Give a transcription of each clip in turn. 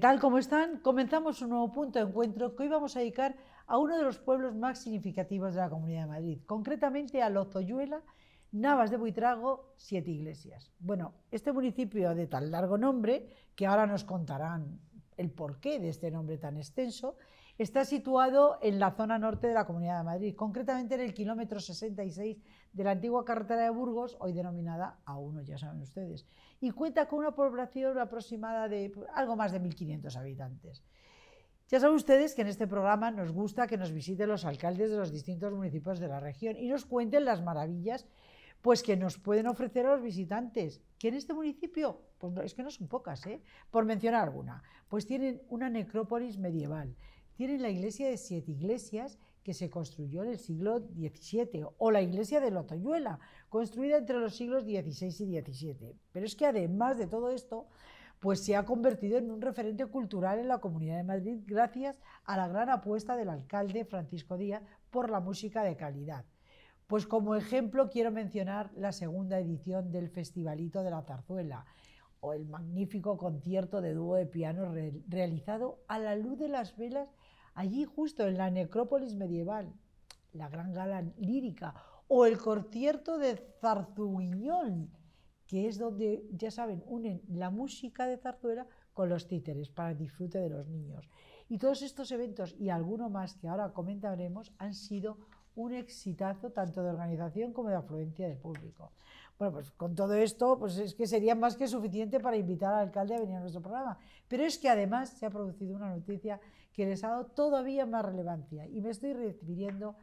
tal? como están? Comenzamos un nuevo punto de encuentro que hoy vamos a dedicar a uno de los pueblos más significativos de la Comunidad de Madrid, concretamente a Lozoyuela, Navas de Buitrago, Siete Iglesias. Bueno, este municipio de tan largo nombre, que ahora nos contarán el porqué de este nombre tan extenso, está situado en la zona norte de la Comunidad de Madrid, concretamente en el kilómetro 66 de la antigua carretera de Burgos, hoy denominada A1, ya saben ustedes y cuenta con una población aproximada de pues, algo más de 1.500 habitantes. Ya saben ustedes que en este programa nos gusta que nos visiten los alcaldes de los distintos municipios de la región y nos cuenten las maravillas pues que nos pueden ofrecer a los visitantes, que en este municipio, pues es que no son pocas, ¿eh? por mencionar alguna, pues tienen una necrópolis medieval, tienen la iglesia de siete iglesias que se construyó en el siglo XVII, o la iglesia de Lotoyuela, construida entre los siglos XVI y XVII. Pero es que además de todo esto, pues se ha convertido en un referente cultural en la Comunidad de Madrid gracias a la gran apuesta del alcalde Francisco Díaz por la música de calidad. Pues como ejemplo quiero mencionar la segunda edición del Festivalito de la Zarzuela o el magnífico concierto de dúo de piano realizado a la luz de las velas allí justo en la necrópolis medieval, la gran gala lírica o el concierto de Zarzuñón, que es donde, ya saben, unen la música de zarzuela con los títeres para disfrute de los niños. Y todos estos eventos y alguno más que ahora comentaremos han sido un exitazo tanto de organización como de afluencia del público. Bueno, pues con todo esto, pues es que sería más que suficiente para invitar al alcalde a venir a nuestro programa. Pero es que además se ha producido una noticia que les ha dado todavía más relevancia. Y me estoy refiriendo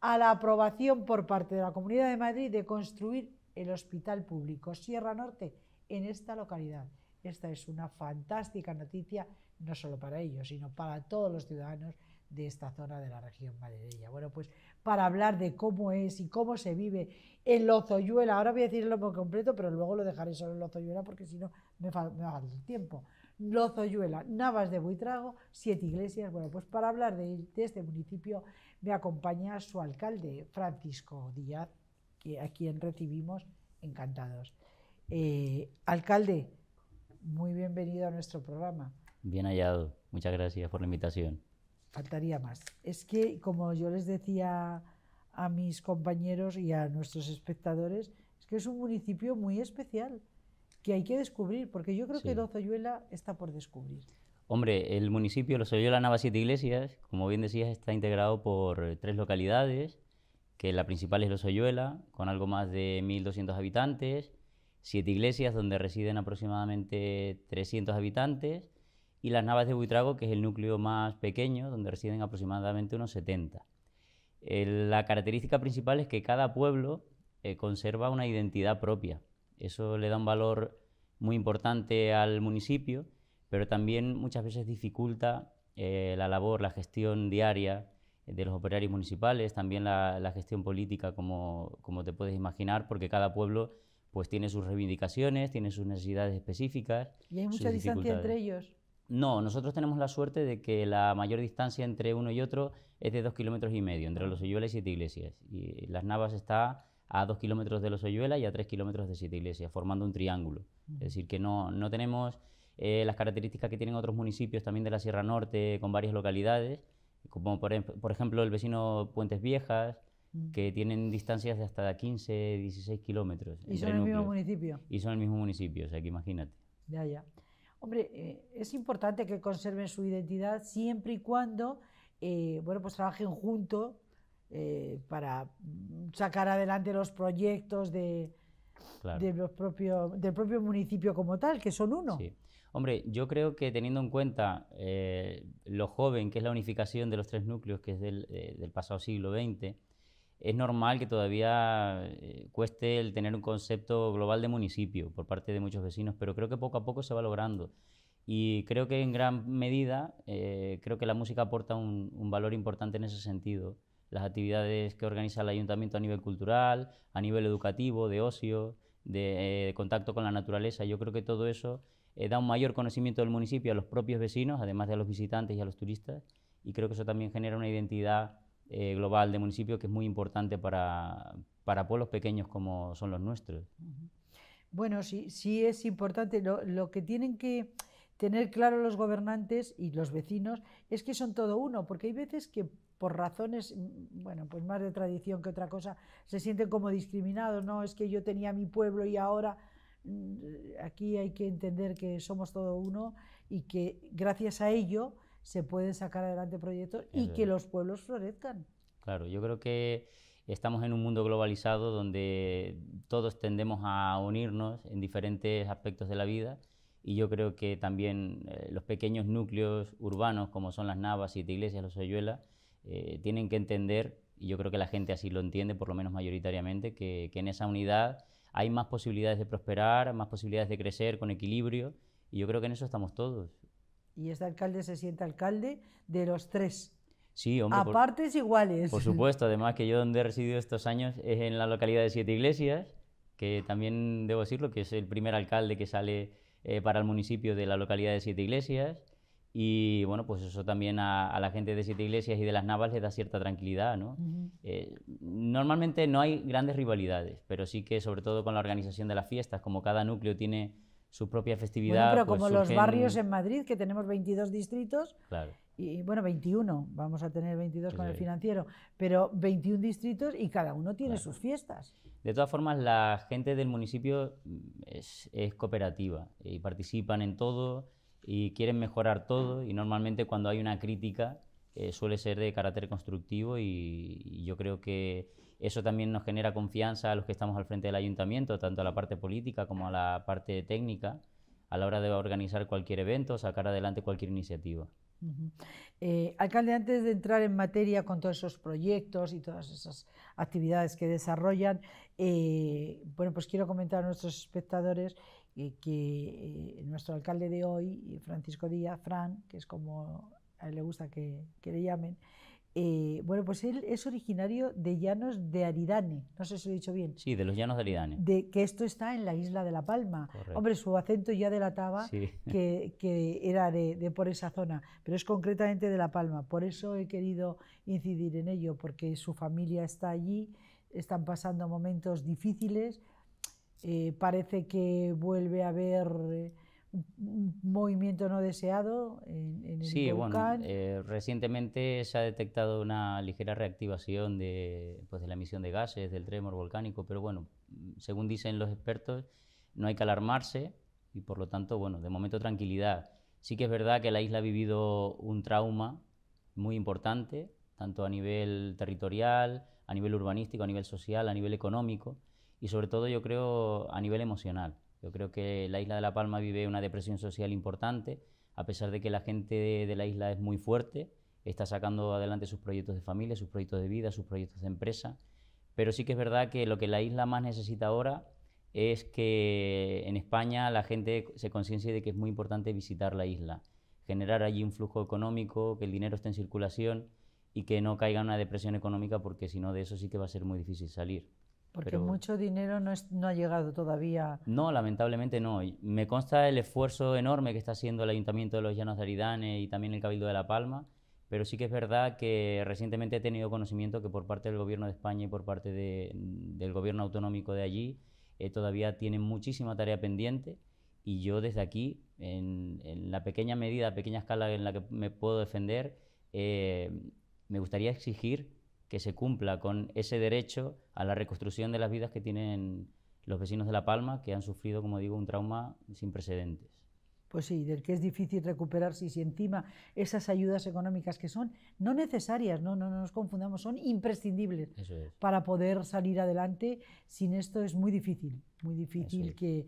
a la aprobación por parte de la Comunidad de Madrid de construir el Hospital Público Sierra Norte en esta localidad. Esta es una fantástica noticia, no solo para ellos, sino para todos los ciudadanos de esta zona de la región madrileña. Bueno, pues para hablar de cómo es y cómo se vive en Lozoyuela, ahora voy a decirlo por completo, pero luego lo dejaré solo en Lozoyuela porque si no me, va a dar tiempo. Lozoyuela, Navas de Buitrago, Siete Iglesias. Bueno, pues para hablar de, este municipio me acompaña su alcalde, Francisco Díaz, que, a quien recibimos encantados. Eh, alcalde, muy bienvenido a nuestro programa. Bien hallado, muchas gracias por la invitación. Faltaría más. Es que, como yo les decía a mis compañeros y a nuestros espectadores, es que es un municipio muy especial que hay que descubrir, porque yo creo que que Lozoyuela está por descubrir. Hombre, el municipio Lozoyuela siete Iglesias, como bien decías, está integrado por tres localidades, que la principal es Lozoyuela, con algo más de 1.200 habitantes, siete iglesias donde residen aproximadamente 300 habitantes, y las Navas de Buitrago, que es el núcleo más pequeño, donde residen aproximadamente unos 70. la característica principal es que cada pueblo eh, conserva una identidad propia. Eso le da un valor muy importante al municipio, pero también muchas veces dificulta eh, la labor, la gestión diaria de los operarios municipales, también la, gestión política, como, te puedes imaginar, porque cada pueblo pues tiene sus reivindicaciones, tiene sus necesidades específicas. ¿Y hay mucha distancia entre ellos? No, nosotros tenemos la suerte de que la mayor distancia entre uno y otro es de dos kilómetros y medio, entre ah. los Oyuelas y Siete Iglesias. Y Las Navas está a 2 kilómetros de Los Oyuelas y a 3 kilómetros de Siete Iglesias, formando un triángulo. Es decir, que no, no tenemos eh, las características que tienen otros municipios también de la Sierra Norte con varias localidades, como por, em, por ejemplo el vecino Puentes Viejas, que tienen distancias de hasta 15, 16 kilómetros. Y son el mismo municipio. Y son el mismo municipio, o sea que imagínate. Ya, ya. Hombre, eh, es importante que conserven su identidad siempre y cuando, eh, bueno, pues trabajen juntos eh, para sacar adelante los proyectos de, los propio, del propio municipio como tal, que son uno. Sí. Hombre, yo creo que teniendo en cuenta eh, lo joven que es la unificación de los tres núcleos, que es del, eh, pasado siglo XX, es normal que todavía cueste el tener un concepto global de municipio por parte de muchos vecinos, pero creo que poco a poco se va logrando. Y creo que en gran medida, creo que la música aporta un valor importante en ese sentido las actividades que organiza el ayuntamiento a nivel cultural, a nivel educativo, de ocio, de, eh, contacto con la naturaleza. Yo creo que todo eso eh, da un mayor conocimiento del municipio a los propios vecinos, además de a los visitantes y a los turistas, y creo que eso también genera una identidad eh, global de municipio que es muy importante para, para pueblos pequeños como son los nuestros. Bueno, sí, sí es importante. lo que tienen que tener claro los gobernantes y los vecinos es que son todo uno, porque hay veces que por razones, mm, bueno, pues más de tradición que otra cosa, se sienten como discriminados, ¿no? Es que yo tenía mi pueblo y ahora mm, aquí hay que entender que somos todo uno y que gracias a ello se pueden sacar adelante proyectos y que los pueblos florezcan. Claro, yo creo que estamos en un mundo globalizado donde todos tendemos a unirnos en diferentes aspectos de la vida y yo creo que también eh, los pequeños núcleos urbanos como son las Navas, y de Iglesias, Los Oyuelas, eh, tienen que entender, y yo creo que la gente así lo entiende, por lo menos mayoritariamente, que, en esa unidad hay más posibilidades de prosperar, más posibilidades de crecer con equilibrio, y yo creo que en eso estamos todos. Y este alcalde se siente alcalde de los tres. Sí, hombre. A partes iguales. Por supuesto, además que yo donde he residido estos años es en la localidad de Siete Iglesias, que también debo decirlo que es el primer alcalde que sale eh, para el municipio de la localidad de Siete Iglesias. Y bueno, pues eso también a, la gente de Siete Iglesias y de las Navas les da cierta tranquilidad. ¿no? Eh, normalmente no hay grandes rivalidades, pero sí que sobre todo con la organización de las fiestas, como cada núcleo tiene su propia festividad. Bueno, pero pues como los barrios en Madrid, que tenemos 22 distritos, claro. y bueno, 21, vamos a tener 22 con el financiero, pero 21 distritos y cada uno tiene sus fiestas. De todas formas, la gente del municipio es, es cooperativa y eh, participan en todo y quieren mejorar todo y normalmente cuando hay una crítica eh, suele ser de carácter constructivo y, yo creo que eso también nos genera confianza a los que estamos al frente del ayuntamiento, tanto a la parte política como a la parte técnica, a la hora de organizar cualquier evento, sacar adelante cualquier iniciativa. Eh, alcalde, antes de entrar en materia con todos esos proyectos y todas esas actividades que desarrollan, eh, bueno, pues quiero comentar a nuestros espectadores que eh, nuestro alcalde de hoy, eh, Francisco Díaz, Fran, que es como a él le gusta que, le llamen, eh, bueno, pues él es originario de Llanos de Aridane, no sé si lo he dicho bien. Sí, de los Llanos de Aridane. De, que esto está en la isla de La Palma. Hombre, su acento ya delataba que, que, era de, de, por esa zona, pero es concretamente de La Palma. Por eso he querido incidir en ello, porque su familia está allí, están pasando momentos difíciles, eh, parece que vuelve a haber eh, un movimiento no deseado en, en el sí, eh, recientemente se ha detectado una ligera reactivación de, pues, de la emisión de gases del tremor volcánico, pero bueno, según dicen los expertos, no hay que alarmarse y por lo tanto, bueno, de momento tranquilidad. Sí que es verdad que la isla ha vivido un trauma muy importante, tanto a nivel territorial, a nivel urbanístico, a nivel social, a nivel económico y sobre todo yo creo a nivel emocional. Yo creo que la isla de La Palma vive una depresión social importante, a pesar de que la gente de, la isla es muy fuerte, está sacando adelante sus proyectos de familia, sus proyectos de vida, sus proyectos de empresa, pero sí que es verdad que lo que la isla más necesita ahora es que en España la gente se conciencie de que es muy importante visitar la isla, generar allí un flujo económico, que el dinero esté en circulación y que no caiga en una depresión económica porque si no de eso sí que va a ser muy difícil salir. Porque mucho dinero no, ha llegado todavía. No, lamentablemente no. Me consta el esfuerzo enorme que está haciendo el Ayuntamiento de los Llanos de Aridane y también el Cabildo de La Palma, pero sí que es verdad que recientemente he tenido conocimiento que por parte del Gobierno de España y por parte del Gobierno autonómico de allí eh, todavía tienen muchísima tarea pendiente y yo desde aquí, en, la pequeña medida, pequeña escala en la que me puedo defender, eh, me gustaría exigir que se cumpla con ese derecho a la reconstrucción de las vidas que tienen los vecinos de La Palma, que han sufrido, como digo, un trauma sin precedentes. Pues sí, del que es difícil recuperarse y si encima esas ayudas económicas que son no necesarias, no, no, nos confundamos, son imprescindibles para poder salir adelante. Sin esto es muy difícil, muy difícil que,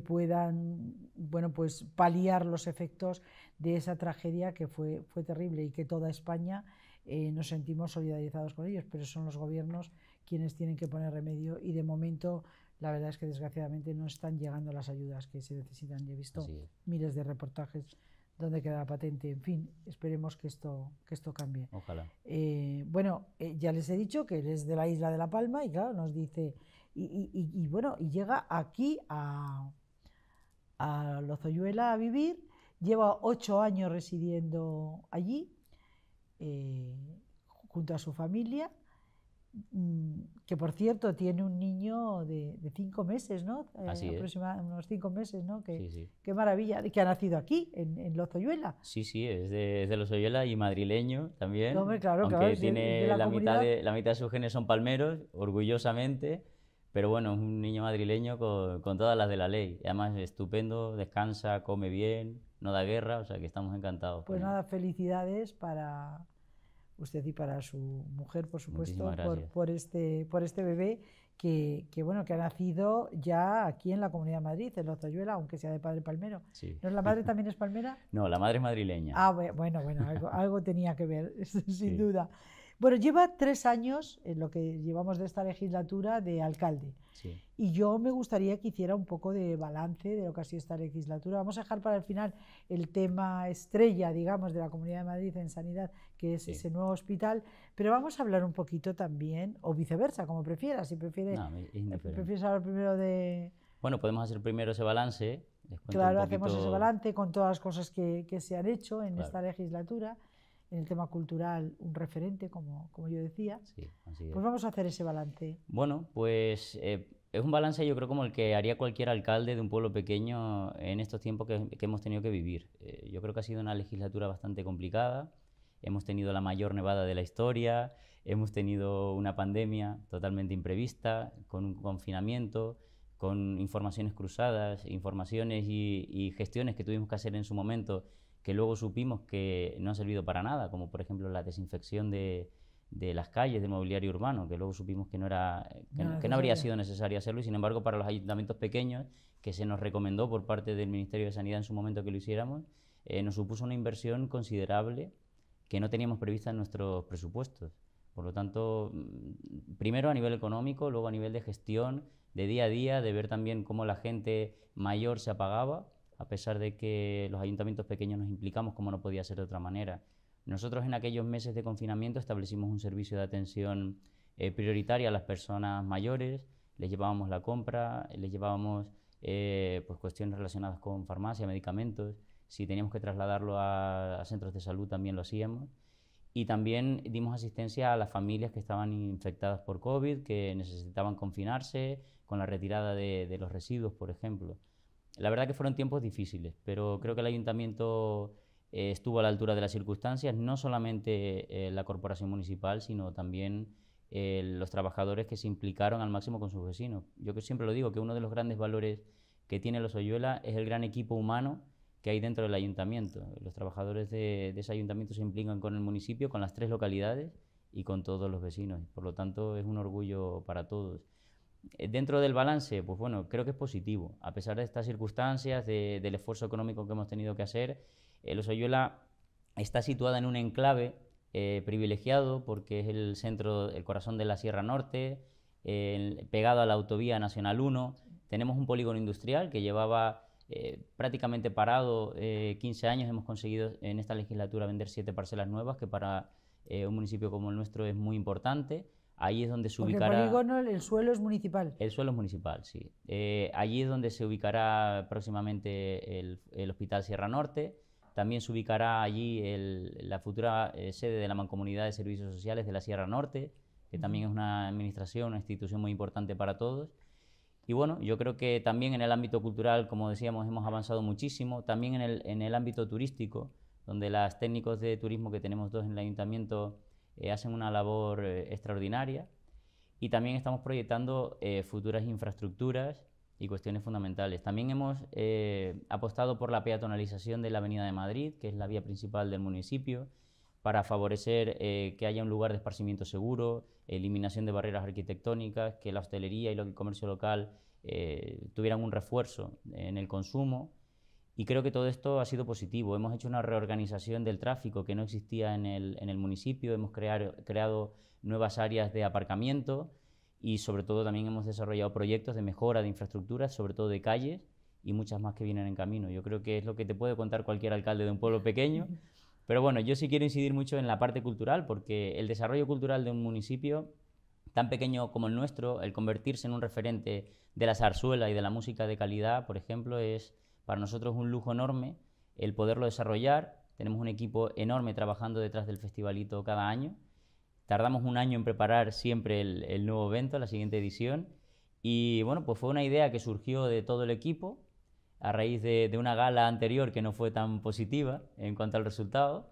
puedan bueno, pues, paliar los efectos de esa tragedia que fue, fue terrible y que toda España eh, nos sentimos solidarizados con ellos, pero son los gobiernos quienes tienen que poner remedio y de momento la verdad es que desgraciadamente no están llegando las ayudas que se necesitan. Yo he visto miles de reportajes donde queda la patente. En fin, esperemos que esto, que esto cambie. Ojalá. Eh, bueno, eh, ya les he dicho que él es de la isla de La Palma y claro, nos dice, y, bueno, y llega aquí a, a Lozoyuela a vivir, lleva ocho años residiendo allí eh, junto a su familia, mm, que por cierto tiene un niño de, cinco meses, ¿no? Eh, unos cinco meses, ¿no? Que, Qué maravilla, que ha nacido aquí, en, en Lozoyuela. Sí, sí, es de, Lozoyuela y madrileño también. hombre, claro, aunque tiene la, mitad de, la mitad sus genes son palmeros, orgullosamente, pero bueno, es un niño madrileño con, todas las de la ley. Además, además, estupendo, descansa, come bien, no da guerra, o sea que estamos encantados. Pues nada, felicidades para usted y para su mujer, por supuesto, por, este, por este bebé que, que, bueno, que ha nacido ya aquí en la Comunidad de Madrid, en Lozayuela, aunque sea de padre palmero. la madre también es palmera? no, la madre es madrileña. Ah, bueno, bueno, algo, tenía que ver, sin duda. Bueno, lleva tres años, en lo que llevamos de esta legislatura, de alcalde. Y yo me gustaría que hiciera un poco de balance de lo que ha sido esta legislatura. Vamos a dejar para el final el tema estrella, digamos, de la Comunidad de Madrid en sanidad, que es ese nuevo hospital, pero vamos a hablar un poquito también, o viceversa, como prefieras, si eh, prefieres, hablar primero de... Bueno, podemos hacer primero ese balance. Claro, hacemos ese balance con todas las cosas que, se han hecho en esta legislatura en el tema cultural un referente, como, yo decía. Sí, Pues vamos a hacer ese balance. Bueno, pues eh, es un balance yo creo como el que haría cualquier alcalde de un pueblo pequeño en estos tiempos que, hemos tenido que vivir. Eh, yo creo que ha sido una legislatura bastante complicada. Hemos tenido la mayor nevada de la historia, hemos tenido una pandemia totalmente imprevista, con un confinamiento, con informaciones cruzadas, informaciones y gestiones que tuvimos que hacer en su momento que luego supimos que no ha servido para nada, como por ejemplo la desinfección de, las calles, de mobiliario urbano, que luego supimos que no, era, eh, que no, habría sido necesario hacerlo y sin embargo para los ayuntamientos pequeños, que se nos recomendó por parte del Ministerio de Sanidad en su momento que lo hiciéramos, eh, nos supuso una inversión considerable que no teníamos prevista en nuestros presupuestos. Por lo tanto, mm, primero a nivel económico, luego a nivel de gestión, de día a día, de ver también cómo la gente mayor se apagaba a pesar de que los ayuntamientos pequeños nos implicamos como no podía ser de otra manera. Nosotros en aquellos meses de confinamiento establecimos un servicio de atención eh, prioritaria a las personas mayores, les llevábamos la compra, les llevábamos eh, pues cuestiones relacionadas con farmacia, medicamentos, si teníamos que trasladarlo a, centros de salud también lo hacíamos y también dimos asistencia a las familias que estaban infectadas por COVID, que necesitaban confinarse con la retirada de los residuos, por ejemplo. La verdad que fueron tiempos difíciles, pero creo que el ayuntamiento eh, estuvo a la altura de las circunstancias, no solamente eh, la corporación municipal, sino también eh, los trabajadores que se implicaron al máximo con sus vecinos. Yo siempre lo digo, que uno de los grandes valores que tiene los hoyuelas es el gran equipo humano que hay dentro del ayuntamiento. Los trabajadores de ese ayuntamiento se implican con el municipio, con las tres localidades y con todos los vecinos. Por lo tanto, es un orgullo para todos. Eh, dentro del balance, pues bueno, creo que es positivo. A pesar de estas circunstancias, del esfuerzo económico que hemos tenido que hacer, el eh, Osoyuela está situada en un enclave eh, privilegiado porque es el centro, el corazón de la Sierra Norte, pegado a la autovía Nacional 1. Tenemos un polígono industrial que llevaba prácticamente parado 15 años. Hemos conseguido en esta legislatura vender siete parcelas nuevas, que para un municipio como el nuestro es muy importante. Ahí es donde se ubicará. El polígono, el suelo es municipal. El suelo es municipal, sí. Eh, allí es donde se ubicará próximamente el, Hospital Sierra Norte. También se ubicará allí la futura eh, sede de la Mancomunidad de Servicios Sociales de la Sierra Norte, que también es una administración, una institución muy importante para todos. Y bueno, yo creo que también en el ámbito cultural, como decíamos, hemos avanzado muchísimo. También en el, en el ámbito turístico, donde las técnicos de turismo que tenemos dos en el ayuntamiento eh, hacen una labor eh, extraordinaria y también estamos proyectando eh, futuras infraestructuras y cuestiones fundamentales. También hemos apostado por la peatonalización de la Avenida de Madrid, que es la vía principal del municipio, para favorecer que haya un lugar de esparcimiento seguro, eliminación de barreras arquitectónicas, que la hostelería y el comercio local tuvieran un refuerzo en el consumo y creo que todo esto ha sido positivo. Hemos hecho una reorganización del tráfico que no existía en el, municipio, hemos creado nuevas áreas de aparcamiento y sobre todo también hemos desarrollado proyectos de mejora de infraestructuras, sobre todo de calles y muchas más que vienen en camino. Yo creo que es lo que te puede contar cualquier alcalde de un pueblo pequeño. Pero bueno, yo sí quiero incidir mucho en la parte cultural, porque el desarrollo cultural de un municipio tan pequeño como el nuestro, el convertirse en un referente de la zarzuela y de la música de calidad, por ejemplo, es, para nosotros es un lujo enorme el poderlo desarrollar. Tenemos un equipo enorme trabajando detrás del festivalito cada año. Tardamos un año en preparar siempre el, nuevo evento, la siguiente edición. Y bueno, pues fue una idea que surgió de todo el equipo a raíz de, una gala anterior que no fue tan positiva en cuanto al resultado.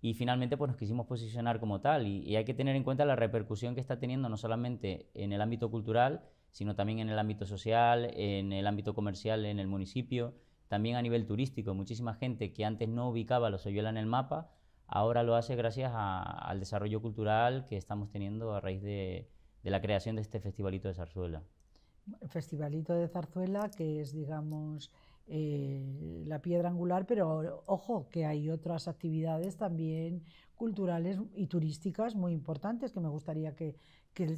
Y finalmente pues nos quisimos posicionar como tal. Y, y hay que tener en cuenta la repercusión que está teniendo no solamente en el ámbito cultural, sino también en el ámbito social, en el ámbito comercial, en el municipio. También a nivel turístico, muchísima gente que antes no ubicaba los Loyola en el mapa, ahora lo hace gracias al desarrollo cultural que estamos teniendo a raíz de, la creación de este Festivalito de Zarzuela. Festivalito de Zarzuela, que es, digamos, eh, la piedra angular, pero ojo, que hay otras actividades también culturales y turísticas muy importantes que me gustaría que,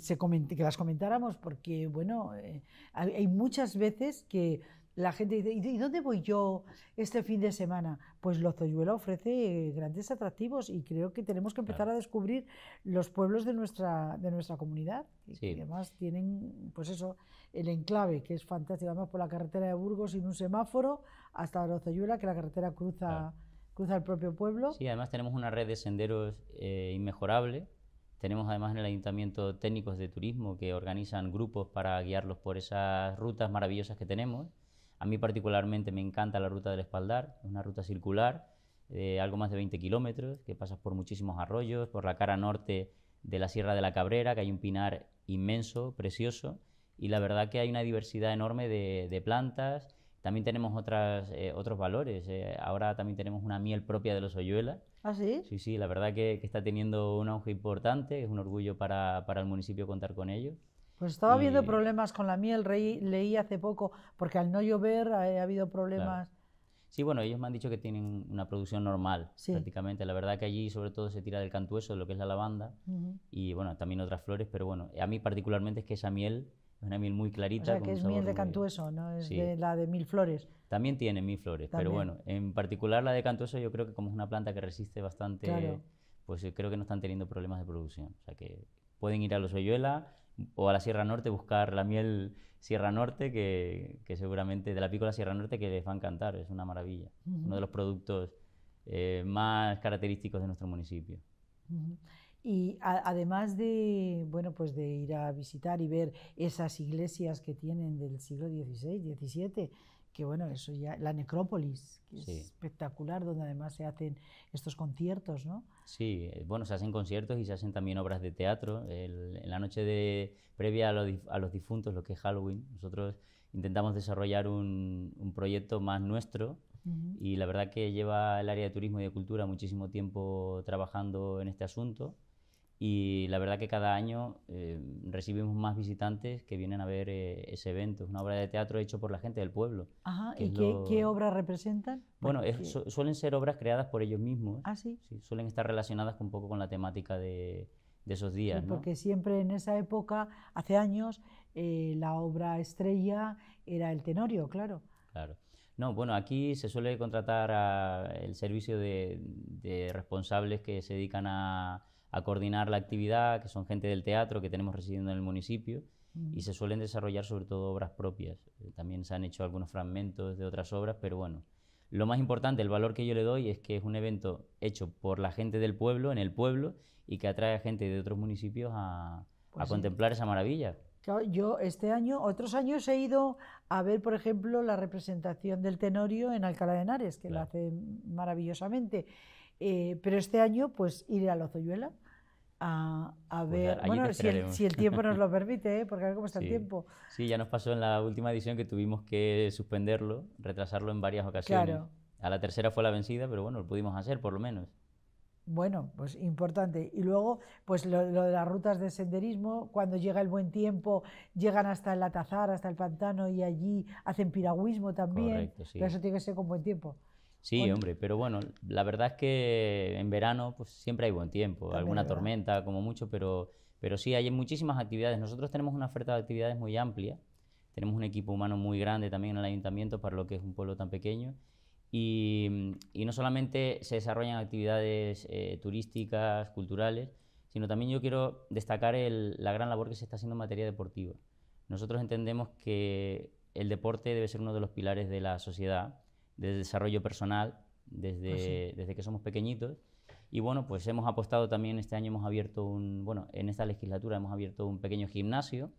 se que las comentáramos, porque, bueno, eh, hay muchas veces que la gente dice, ¿y dónde voy yo este fin de semana? Pues Lozoyuela ofrece eh, grandes atractivos y creo que tenemos que empezar a descubrir los pueblos de nuestra, de nuestra comunidad. además tienen, pues eso, el enclave, que es fantástico. vamos por la carretera de Burgos, sin un semáforo, hasta Lozoyuela, que la carretera cruza, cruza el propio pueblo. Sí, además tenemos una red de senderos eh, inmejorable. Tenemos además en el ayuntamiento técnicos de turismo que organizan grupos para guiarlos por esas rutas maravillosas que tenemos. A mí particularmente me encanta la ruta del espaldar, es una ruta circular de eh, algo más de 20 kilómetros, que pasas por muchísimos arroyos, por la cara norte de la Sierra de la Cabrera, que hay un pinar inmenso, precioso, y la verdad que hay una diversidad enorme de, plantas. También tenemos eh, otros valores. Eh, ahora también tenemos una miel propia de los hoyuelas. ¿Ah, sí? Sí, la verdad que, está teniendo un auge importante, es un orgullo para, para el municipio contar con ellos. Pues estaba habiendo problemas con la miel, Rey, leí hace poco, porque al no llover eh, ha, habido problemas. Sí, bueno, ellos me han dicho que tienen una producción normal, prácticamente. La verdad que allí sobre todo se tira del cantueso, lo que es la lavanda, y bueno, también otras flores, pero bueno, a mí particularmente es que esa miel es una miel muy clarita. O sea, que es miel de cantueso, no es la de mil flores. También tiene mil flores, pero bueno, en particular la de cantueso yo creo que como es una planta que resiste bastante, pues eh, creo que no están teniendo problemas de producción. O sea, que pueden ir a los hoyuelas o a la Sierra Norte, buscar la miel Sierra Norte, que, seguramente de la pícola Sierra Norte, que les va a encantar, es una maravilla. Uno de los productos eh, más característicos de nuestro municipio. Y además de, bueno, pues de ir a visitar y ver esas iglesias que tienen del siglo XVI, XVII, que bueno, eso ya, la necrópolis, es espectacular, donde además se hacen estos conciertos, ¿no? Sí, eh, bueno, se hacen conciertos y se hacen también obras de teatro. en la noche de, previa a, los difuntos, lo que es Halloween, nosotros intentamos desarrollar un, un proyecto más nuestro y la verdad que lleva el área de turismo y de cultura muchísimo tiempo trabajando en este asunto y la verdad que cada año eh, recibimos más visitantes que vienen a ver eh, ese evento. Es una obra de teatro hecho por la gente del pueblo. ¿y qué, obras representan? Bueno, suelen ser obras creadas por ellos mismos. Ah, sí. sí suelen estar relacionadas un poco con la temática de, esos días. Porque siempre en esa época, hace años, eh, la obra estrella era el Tenorio, claro. Claro. No, bueno, aquí se suele contratar el servicio de, de responsables que se dedican a a coordinar la actividad, que son gente del teatro que tenemos residiendo en el municipio y se suelen desarrollar sobre todo obras propias. Eh, también se han hecho algunos fragmentos de otras obras, pero bueno, lo más importante, el valor que yo le doy es que es un evento hecho por la gente del pueblo, en el pueblo, y que atrae a gente de otros municipios a, pues contemplar esa maravilla. Yo este año, otros años he ido a ver, por ejemplo, la representación del Tenorio en Alcalá de Henares, que la lo hace maravillosamente. Eh, pero este año, pues iré a Lozoyuela a, pues ver. bueno, si el, tiempo nos lo permite, ¿eh? porque a ver cómo está el tiempo. Sí, ya nos pasó en la última edición que tuvimos que suspenderlo, retrasarlo en varias ocasiones. A la tercera fue la vencida, pero bueno, lo pudimos hacer por lo menos. Bueno, pues importante. Y luego, pues lo, de las rutas de senderismo, cuando llega el buen tiempo, llegan hasta el Atazar, hasta el pantano y allí hacen piragüismo también. Pero eso tiene que ser con buen tiempo. Sí, hombre, pero bueno, la verdad es que en verano pues siempre hay buen tiempo, alguna tormenta como mucho, pero, pero sí, hay muchísimas actividades. Nosotros tenemos una oferta de actividades muy amplia, tenemos un equipo humano muy grande también en el ayuntamiento para lo que es un pueblo tan pequeño. Y, no solamente se desarrollan actividades eh, turísticas, culturales, sino también yo quiero destacar la gran labor que se está haciendo en materia deportiva. Nosotros entendemos que el deporte debe ser uno de los pilares de la sociedad de desarrollo personal desde, ah, desde que somos pequeñitos. Y bueno, pues hemos apostado también, este año hemos abierto un, bueno, en esta legislatura hemos abierto un pequeño gimnasio.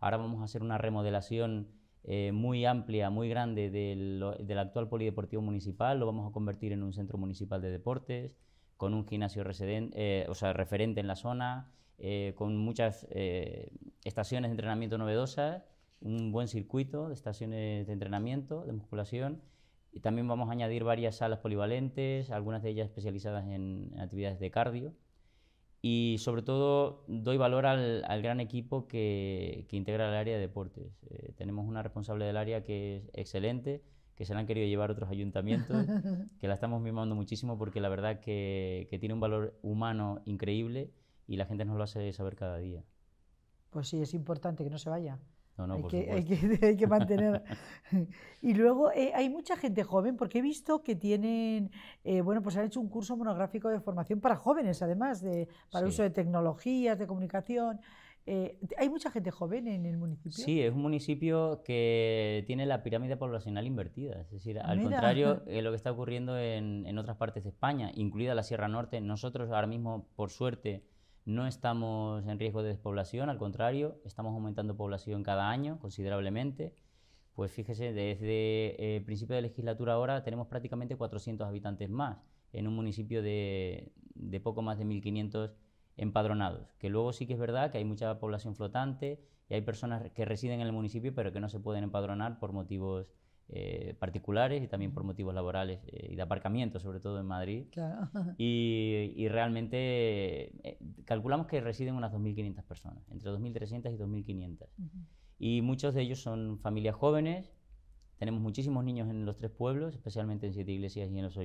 Ahora vamos a hacer una remodelación eh, muy amplia, muy grande del, del, actual polideportivo municipal. Lo vamos a convertir en un centro municipal de deportes, con un gimnasio eh, o sea, referente en la zona, eh, con muchas estaciones de entrenamiento novedosas, un buen circuito de estaciones de entrenamiento, de musculación y también vamos a añadir varias salas polivalentes, algunas de ellas especializadas en actividades de cardio. Y sobre todo doy valor al, gran equipo que, integra el área de deportes. Eh, tenemos una responsable del área que es excelente, que se la han querido llevar otros ayuntamientos, que la estamos mimando muchísimo porque la verdad que tiene un valor humano increíble y la gente nos lo hace saber cada día. Pues sí, es importante que no se vaya hay, que, mantener. y luego eh, hay mucha gente joven, porque he visto que tienen, eh, bueno, pues han hecho un curso monográfico de formación para jóvenes, además, de, para uso de tecnologías, de comunicación. Eh, ¿Hay mucha gente joven en el municipio? Sí, es un municipio que tiene la pirámide poblacional invertida. Es decir, al contrario de lo que está ocurriendo en, en otras partes de España, incluida la Sierra Norte, nosotros ahora mismo, por suerte, no estamos en riesgo de despoblación, al contrario, estamos aumentando población cada año considerablemente. Pues fíjese, desde el eh, principio de legislatura ahora tenemos prácticamente 400 habitantes más en un municipio de, poco más de 1.500 empadronados, que luego sí que es verdad que hay mucha población flotante y hay personas que residen en el municipio pero que no se pueden empadronar por motivos eh, particulares y también por motivos laborales eh, y de aparcamiento, sobre todo en Madrid. Y, realmente eh, calculamos que residen unas 2.500 personas, entre 2.300 y 2.500. Y muchos de ellos son familias jóvenes. Tenemos muchísimos niños en los tres pueblos, especialmente en Siete Iglesias y en Los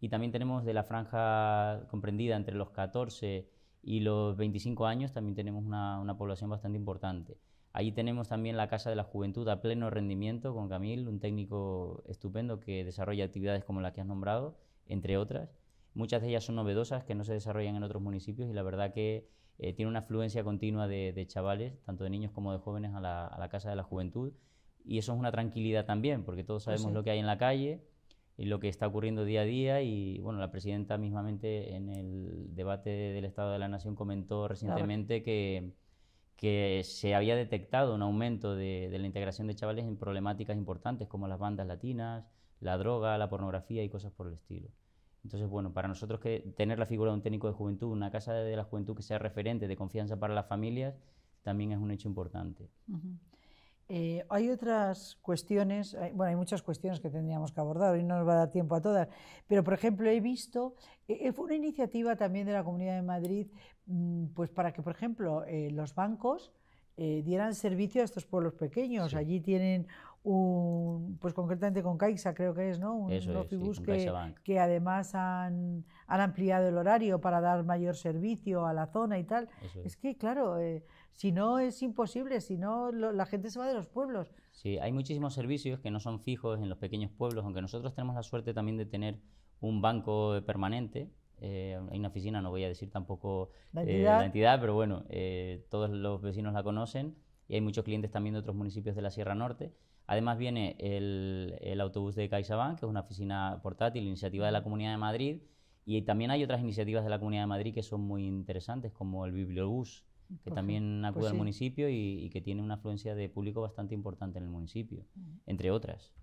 Y también tenemos de la franja comprendida entre los 14 y los 25 años, también tenemos una, una población bastante importante. Allí tenemos también la Casa de la Juventud a pleno rendimiento con Camil, un técnico estupendo que desarrolla actividades como las que has nombrado, entre otras. Muchas de ellas son novedosas que no se desarrollan en otros municipios y la verdad que eh, tiene una afluencia continua de, chavales, tanto de niños como de jóvenes, a la, Casa de la Juventud. Y eso es una tranquilidad también, porque todos sabemos lo que hay en la calle y lo que está ocurriendo día a día. Y bueno, la presidenta mismamente en el debate del Estado de la Nación comentó recientemente que que se había detectado un aumento de, la integración de chavales en problemáticas importantes como las bandas latinas, la droga, la pornografía y cosas por el estilo. Entonces, bueno, para nosotros que tener la figura de un técnico de juventud, una casa de la juventud que sea referente de confianza para las familias, también es un hecho importante. Eh, hay otras cuestiones, eh, bueno, hay muchas cuestiones que tendríamos que abordar, hoy no nos va a dar tiempo a todas, pero por ejemplo he visto, eh, fue una iniciativa también de la Comunidad de Madrid, mm, pues para que, por ejemplo, los bancos eh, dieran servicio a estos pueblos pequeños. Allí tienen un, pues concretamente con Caixa creo que es, ¿no? Un rofibus que, además han, ampliado el horario para dar mayor servicio a la zona y tal. es. que, claro, eh, si no es imposible, si no la gente se va de los pueblos. Sí, hay muchísimos servicios que no son fijos en los pequeños pueblos, aunque nosotros tenemos la suerte también de tener un banco permanente eh, hay una oficina, no voy a decir tampoco la eh, entidad, la entidad pero bueno, eh, todos los vecinos la conocen y hay muchos clientes también de otros municipios de la Sierra Norte. Además viene el, autobús de CaixaBank, que es una oficina portátil, iniciativa de la Comunidad de Madrid, y también hay otras iniciativas de la Comunidad de Madrid que son muy interesantes, como el Bibliobús, que también acude pues al municipio y, que tiene una afluencia de público bastante importante en el municipio, entre otras.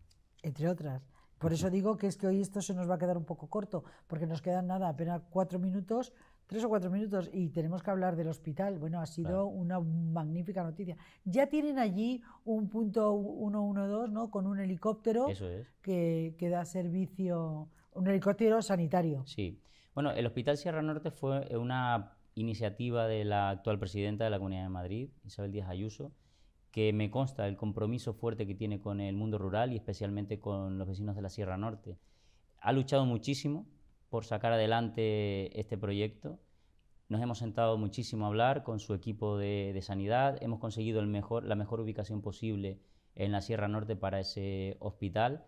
Entre otras. Por eso digo que es que hoy esto se nos va a quedar un poco corto, porque nos quedan nada, apenas cuatro minutos, tres o cuatro minutos, y tenemos que hablar del hospital. Bueno, ha sido una magnífica noticia. Ya tienen allí un punto 112, ¿no? Con un helicóptero que, que da servicio, un helicóptero sanitario. Sí. Bueno, el Hospital Sierra Norte fue una iniciativa de la actual presidenta de la Comunidad de Madrid, Isabel Díaz Ayuso, que me consta el compromiso fuerte que tiene con el mundo rural y especialmente con los vecinos de la Sierra Norte. Ha luchado muchísimo por sacar adelante este proyecto. Nos hemos sentado muchísimo a hablar con su equipo de, sanidad. Hemos conseguido el mejor, la mejor ubicación posible en la Sierra Norte para ese hospital.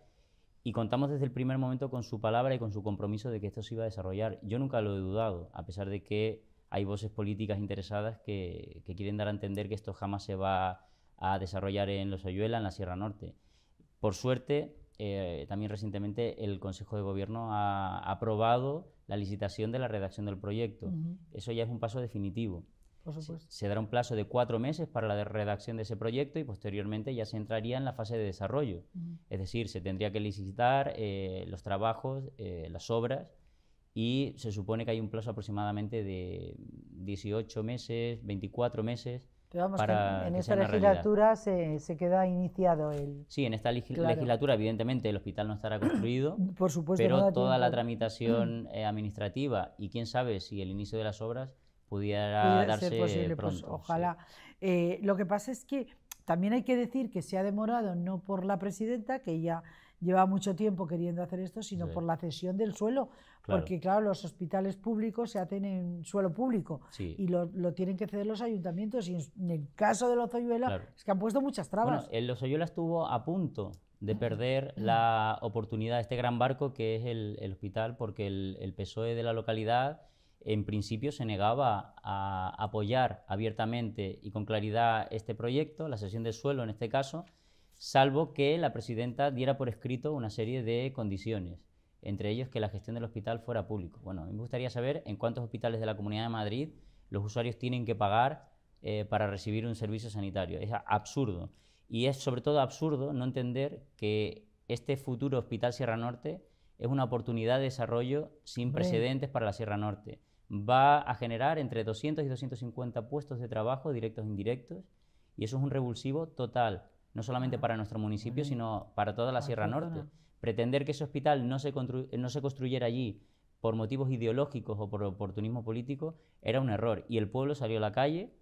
Y contamos desde el primer momento con su palabra y con su compromiso de que esto se iba a desarrollar. Yo nunca lo he dudado, a pesar de que hay voces políticas interesadas que, quieren dar a entender que esto jamás se va a a desarrollar en Los Ayuelas, en la Sierra Norte. Por suerte, eh, también recientemente el Consejo de Gobierno ha aprobado la licitación de la redacción del proyecto. Eso ya es un paso definitivo. Se, dará un plazo de cuatro meses para la redacción de ese proyecto y posteriormente ya se entraría en la fase de desarrollo. Es decir, se tendría que licitar eh, los trabajos, eh, las obras y se supone que hay un plazo aproximadamente de 18 meses, 24 meses pero vamos, en esta legislatura se, queda iniciado el... Sí, en esta legislatura evidentemente el hospital no estará construido, Por supuesto, pero toda la tramitación mm. eh, administrativa y quién sabe si el inicio de las obras pudiera, darse pues, pronto. ojalá. Eh, lo que pasa es que también hay que decir que se ha demorado no por la presidenta, que ella lleva mucho tiempo queriendo hacer esto, sino por la cesión del suelo, porque claro, los hospitales públicos se hacen en suelo público y lo, tienen que ceder los ayuntamientos y en, el caso de los claro. es que han puesto muchas trabas. Bueno, los Lozoyuela estuvo a punto de perder la oportunidad, de este gran barco que es el, hospital, porque el, PSOE de la localidad en principio se negaba a apoyar abiertamente y con claridad este proyecto, la cesión del suelo en este caso, salvo que la presidenta diera por escrito una serie de condiciones, entre ellos que la gestión del hospital fuera público. Bueno, me gustaría saber en cuántos hospitales de la Comunidad de Madrid los usuarios tienen que pagar eh, para recibir un servicio sanitario. Es absurdo. Y es sobre todo absurdo no entender que este futuro Hospital Sierra Norte es una oportunidad de desarrollo sin precedentes para la Sierra Norte. Va a generar entre 200 y 250 puestos de trabajo, directos e indirectos, y eso es un revulsivo total no solamente para nuestro municipio, sino para toda la Sierra Norte. Pretender que ese hospital no se, no se construyera allí por motivos ideológicos o por oportunismo político era un error. Y el pueblo salió a la calle,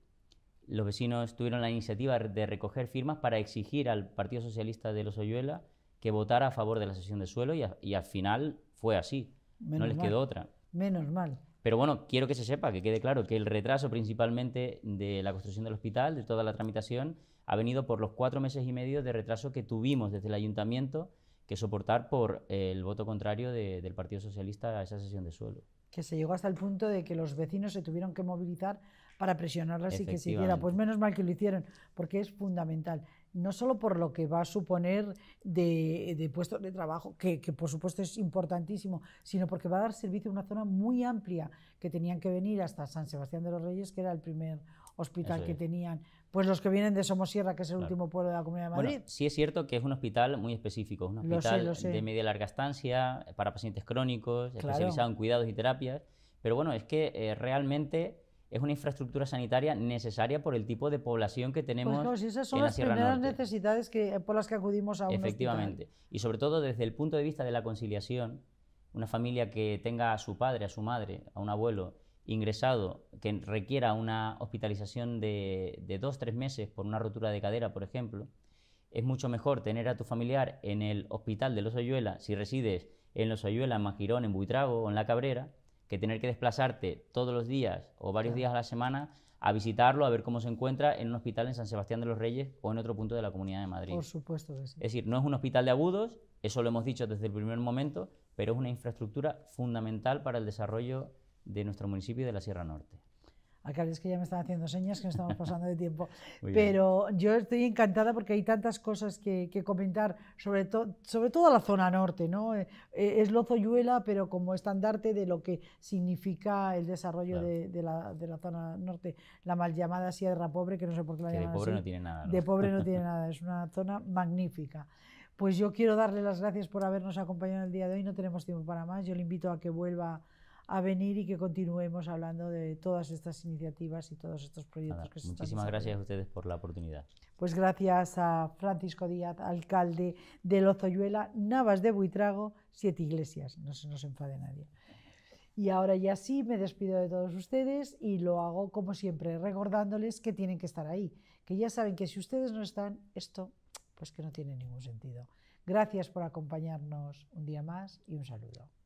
los vecinos tuvieron la iniciativa de recoger firmas para exigir al Partido Socialista de los Oyuela que votara a favor de la sesión de suelo y, al final fue así. no les quedó otra. Menos mal. Pero bueno, quiero que se sepa, que quede claro, que el retraso principalmente de la construcción del hospital, de toda la tramitación, ha venido por los cuatro meses y medio de retraso que tuvimos desde el ayuntamiento que soportar por eh, el voto contrario del Partido Socialista a esa sesión de suelo. Que se llegó hasta el punto de que los vecinos se tuvieron que movilizar para presionarlas y que siguiera. Pues menos mal que lo hicieron, porque es fundamental. No solo por lo que va a suponer de, puestos de trabajo, que, por supuesto es importantísimo, sino porque va a dar servicio a una zona muy amplia que tenían que venir hasta San Sebastián de los Reyes, que era el primer hospital que tenían pues los que vienen de Somosierra, que es el último pueblo de la Comunidad de Madrid. sí es cierto que es un hospital muy específico, un hospital de media larga estancia, para pacientes crónicos, especializado en cuidados y terapias, pero bueno, es que eh, realmente es una infraestructura sanitaria necesaria por el tipo de población que pues tenemos pues claro, esas son las primeras necesidades que, eh, por las que acudimos a un hospital. Efectivamente, y sobre todo desde el punto de vista de la conciliación, una familia que tenga a su padre, a su madre, a un abuelo, ingresado que requiera una hospitalización de, de dos, tres meses por una rotura de cadera, por ejemplo, es mucho mejor tener a tu familiar en el hospital de Los Ayuelas, si resides en Los Ayuelas, en Magirón, en Buitrago o en La Cabrera, que tener que desplazarte todos los días o varios días a la semana a visitarlo, a ver cómo se encuentra en un hospital en San Sebastián de los Reyes o en otro punto de la Comunidad de Madrid. Por supuesto que sí. Es decir, no es un hospital de agudos, eso lo hemos dicho desde el primer momento, pero es una infraestructura fundamental para el desarrollo de nuestro municipio de la Sierra Norte. Acá es que ya me están haciendo señas que nos estamos pasando de tiempo. Pero yo estoy encantada porque hay tantas cosas que, comentar, sobre, sobre todo la zona norte. ¿no? Eh, eh, es Lozoyuela, pero como estandarte de lo que significa el desarrollo de, la, zona norte. La mal llamada Sierra Pobre, que no sé por qué la llaman. De pobre no tiene nada. De pobre no tiene nada, es una zona magnífica. Pues yo quiero darle las gracias por habernos acompañado el día de hoy. No tenemos tiempo para más. Yo le invito a que vuelva a venir y que continuemos hablando de todas estas iniciativas y todos estos proyectos que se muchísimas gracias a ustedes por la oportunidad. Pues gracias a Francisco Díaz, alcalde de Lozoyuela, Navas de Buitrago, Siete Iglesias, no se nos enfade nadie. Y ahora ya sí, me despido de todos ustedes y lo hago como siempre, recordándoles que tienen que estar ahí, que ya saben que si ustedes no están, esto pues que no tiene ningún sentido. Gracias por acompañarnos un día más y un saludo.